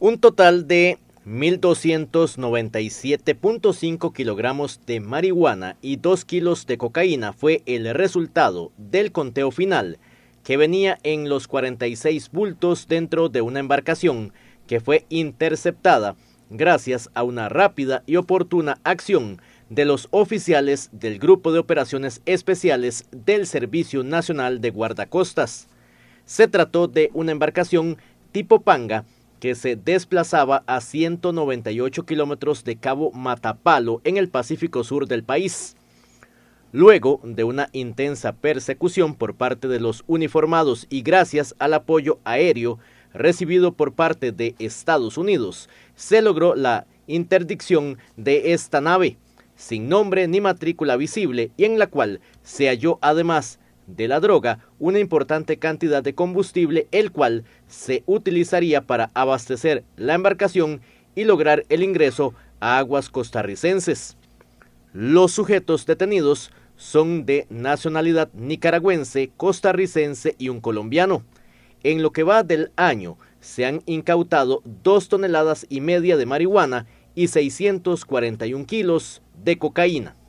un total de 1.297.5 kilogramos de marihuana y 2 kilos de cocaína fue el resultado del conteo final, que venía en los 46 bultos dentro de una embarcación que fue interceptada gracias a una rápida y oportuna acción de los oficiales del Grupo de Operaciones Especiales del Servicio Nacional de Guardacostas. Se trató de una embarcación tipo panga que se desplazaba a 198 kilómetros de Cabo Matapalo en el Pacífico Sur del país. Luego de una intensa persecución por parte de los uniformados y gracias al apoyo aéreo recibido por parte de Estados Unidos, se logró la interdicción de esta nave, sin nombre ni matrícula visible y en la cual se halló además de la droga una importante cantidad de combustible, el cual se utilizaría para abastecer la embarcación y lograr el ingreso a aguas costarricenses. Los sujetos detenidos son de nacionalidad nicaragüense, costarricense y un colombiano. En lo que va del año, se han incautado dos toneladas y media de marihuana y 641 kilos de cocaína.